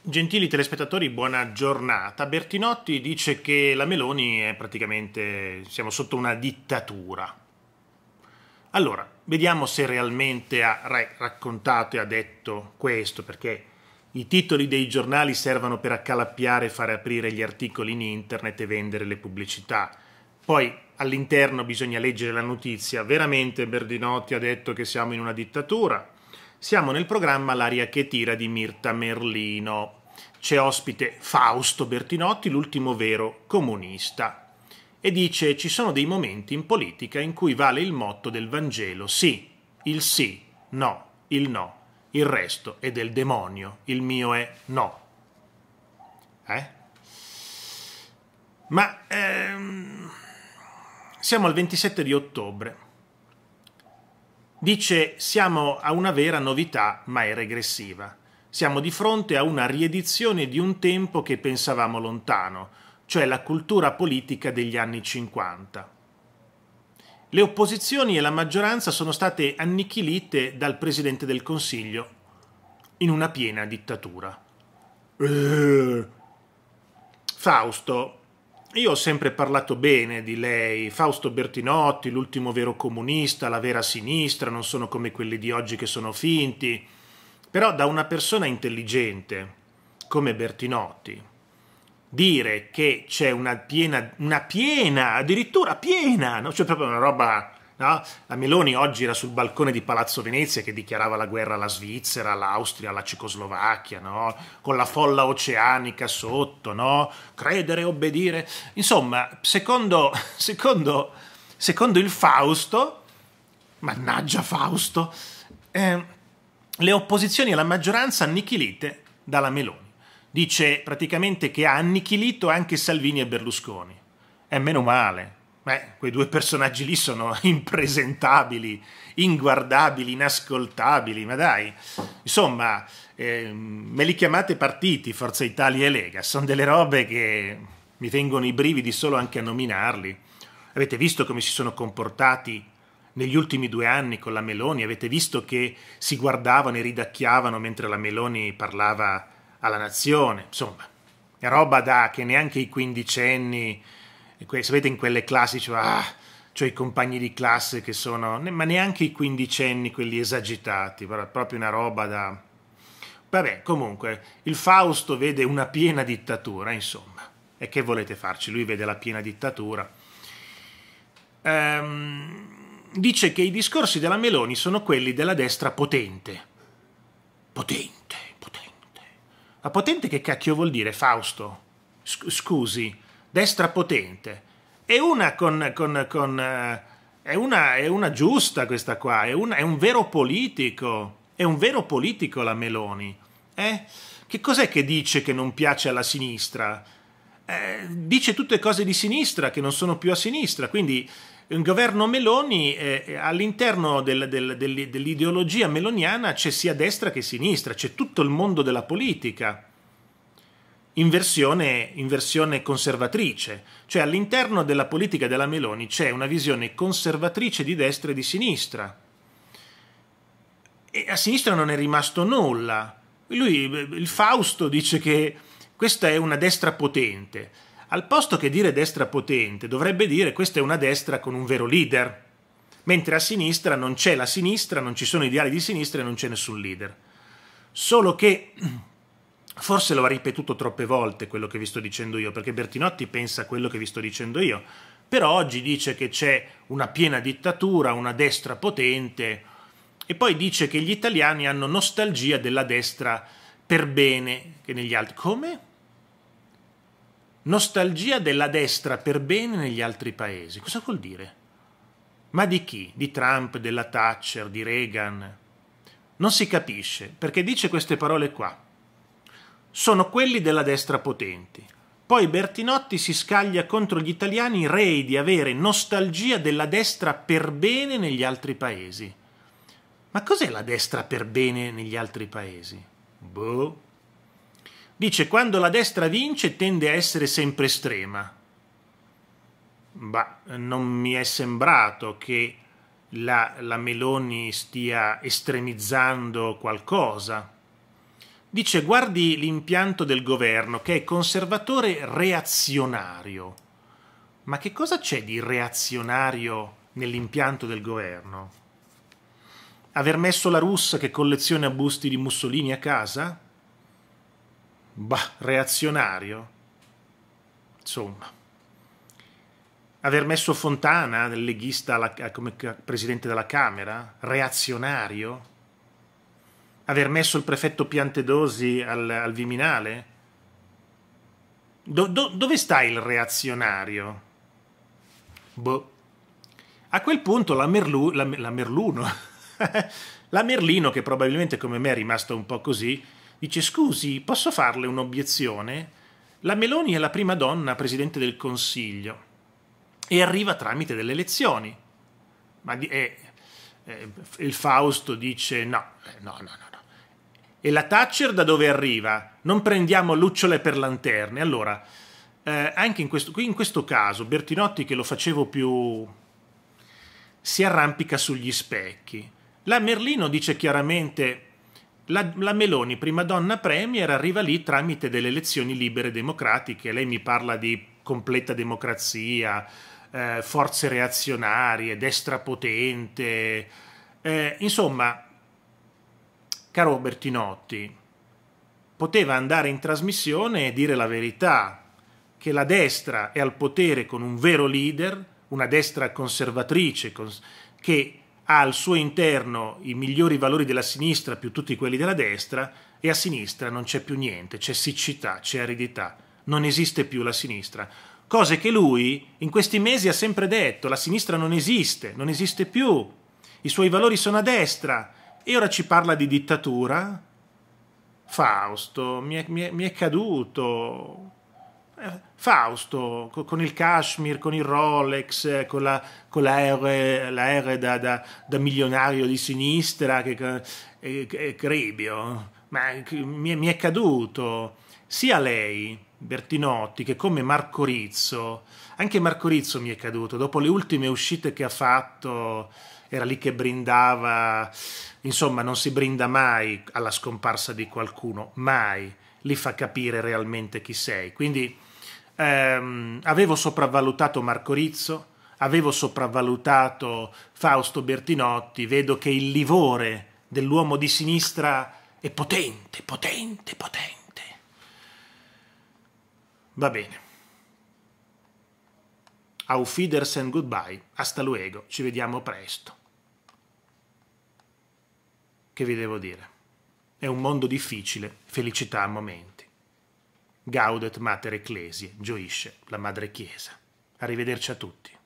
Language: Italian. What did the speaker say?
Gentili telespettatori, buona giornata. Bertinotti dice che la Meloni è praticamente, siamo sotto una dittatura. Allora, vediamo se realmente ha raccontato e ha detto questo, perché i titoli dei giornali servono per accalappiare e fare aprire gli articoli in internet e vendere le pubblicità. Poi all'interno bisogna leggere la notizia. Veramente Bertinotti ha detto che siamo in una dittatura? Siamo nel programma L'aria che tira di Mirta Merlino. C'è ospite Fausto Bertinotti, l'ultimo vero comunista. E dice ci sono dei momenti in politica in cui vale il motto del Vangelo sì, il sì, no, il no, il resto è del demonio, il mio è no. Eh? Ma ehm, siamo al 27 di ottobre dice siamo a una vera novità, ma è regressiva. Siamo di fronte a una riedizione di un tempo che pensavamo lontano, cioè la cultura politica degli anni 50. Le opposizioni e la maggioranza sono state annichilite dal Presidente del Consiglio in una piena dittatura. Eh. Fausto, io ho sempre parlato bene di lei, Fausto Bertinotti, l'ultimo vero comunista, la vera sinistra, non sono come quelli di oggi che sono finti, però da una persona intelligente come Bertinotti, dire che c'è una piena, una piena, addirittura piena, no? cioè proprio una roba No? La Meloni oggi era sul balcone di Palazzo Venezia che dichiarava la guerra alla Svizzera, all'Austria, alla Cecoslovacchia, no? con la folla oceanica sotto, no? credere, obbedire. Insomma, secondo, secondo, secondo il Fausto, mannaggia Fausto, eh, le opposizioni e la maggioranza annichilite dalla Meloni. Dice praticamente che ha annichilito anche Salvini e Berlusconi. E meno male, Beh, quei due personaggi lì sono impresentabili, inguardabili, inascoltabili, ma dai, insomma, eh, me li chiamate partiti, Forza Italia e Lega, sono delle robe che mi vengono i brividi solo anche a nominarli. Avete visto come si sono comportati negli ultimi due anni con la Meloni? Avete visto che si guardavano e ridacchiavano mentre la Meloni parlava alla nazione? Insomma, roba da che neanche i quindicenni que- sapete in quelle classi cioè, ah, cioè i compagni di classe che sono, ne- ma neanche i quindicenni, quelli esagitati, proprio una roba da... Vabbè, comunque, il Fausto vede una piena dittatura, insomma. E che volete farci? Lui vede la piena dittatura. Ehm, dice che i discorsi della Meloni sono quelli della destra potente. Potente, potente. Ma potente che cacchio vuol dire, Fausto? Scusi, destra potente. È una, con, con, con, eh, è una, è una giusta questa qua, è, una, è, un vero politico, è un vero politico la Meloni. Eh? Che cos'è che dice che non piace alla sinistra? Eh, dice tutte cose di sinistra che non sono più a sinistra, quindi un governo Meloni eh, eh all'interno del, del, del, dell'ideologia meloniana c'è sia destra che sinistra, c'è tutto il mondo della politica in versione, in versione conservatrice, cioè all'interno della politica della Meloni c'è una visione conservatrice di destra e di sinistra. E a sinistra non è rimasto nulla. Lui, il Fausto dice che questa è una destra potente. Al posto che dire destra potente, dovrebbe dire questa è una destra con un vero leader. Mentre a sinistra non c'è la sinistra, non ci sono ideali di sinistra e non c'è nessun leader. Solo che Forse lo ha ripetuto troppe volte quello che vi sto dicendo io, perché Bertinotti pensa a quello che vi sto dicendo io, però oggi dice che c'è una piena dittatura, una destra potente e poi dice che gli italiani hanno nostalgia della destra per bene che negli altri. Come? Nostalgia della destra per bene negli altri paesi. Cosa vuol dire? Ma di chi? Di Trump, della Thatcher, di Reagan? Non si capisce perché dice queste parole qua sono quelli della destra potenti. Poi Bertinotti si scaglia contro gli italiani rei di avere nostalgia della destra per bene negli altri paesi. Ma cos'è la destra per bene negli altri paesi? Boh. Dice quando la destra vince tende a essere sempre estrema. Bah, non mi è sembrato che la, la Meloni stia estremizzando qualcosa. Dice guardi l'impianto del governo che è conservatore reazionario. Ma che cosa c'è di reazionario nell'impianto del governo? Aver messo la russa che colleziona busti di Mussolini a casa? Bah, reazionario. Insomma. Aver messo Fontana, leghista, come presidente della Camera? Reazionario? aver messo il prefetto Piantedosi al, al Viminale? Do, do, dove sta il reazionario? Boh. A quel punto la, Merlu, la, la Merluno, la Merlino, che probabilmente come me è rimasta un po' così, dice scusi, posso farle un'obiezione? La Meloni è la prima donna presidente del Consiglio e arriva tramite delle elezioni. Ma di, eh, eh, il Fausto dice no, eh, no, no, no, e la Thatcher da dove arriva? Non prendiamo lucciole per lanterne. Allora, eh, anche in questo, in questo caso, Bertinotti, che lo facevo più... si arrampica sugli specchi. La Merlino dice chiaramente... La, la, Meloni, prima donna premier, arriva lì tramite delle elezioni libere e democratiche. Lei mi parla di completa democrazia, eh, forze reazionarie, destra potente. Eh, insomma, caro Bertinotti, poteva andare in trasmissione e dire la verità, che la destra è al potere con un vero leader, una destra conservatrice che ha al suo interno i migliori valori della sinistra più tutti quelli della destra e a sinistra non c'è più niente, c'è siccità, c'è aridità, non esiste più la sinistra. Cose che lui in questi mesi ha sempre detto, la sinistra non esiste, non esiste più, i suoi valori sono a destra, e ora ci parla di dittatura? Fausto, mi è, mi è, mi è caduto. Fausto, con il Kashmir, con il Rolex, con la, con la R, la R da, da, da, milionario di sinistra, che, eh, Crebio, ma mi, mi è caduto. Sia lei Bertinotti che come Marco Rizzo, anche Marco Rizzo mi è caduto, dopo le ultime uscite che ha fatto era lì che brindava, insomma non si brinda mai alla scomparsa di qualcuno, mai, li fa capire realmente chi sei. Quindi ehm, avevo sopravvalutato Marco Rizzo, avevo sopravvalutato Fausto Bertinotti, vedo che il livore dell'uomo di sinistra è potente, potente, potente. Va bene. Auf Wiedersehen, goodbye. Hasta luego. Ci vediamo presto. Che vi devo dire? È un mondo difficile, felicità a momenti. Gaudet mater ecclesie, gioisce la madre chiesa. Arrivederci a tutti.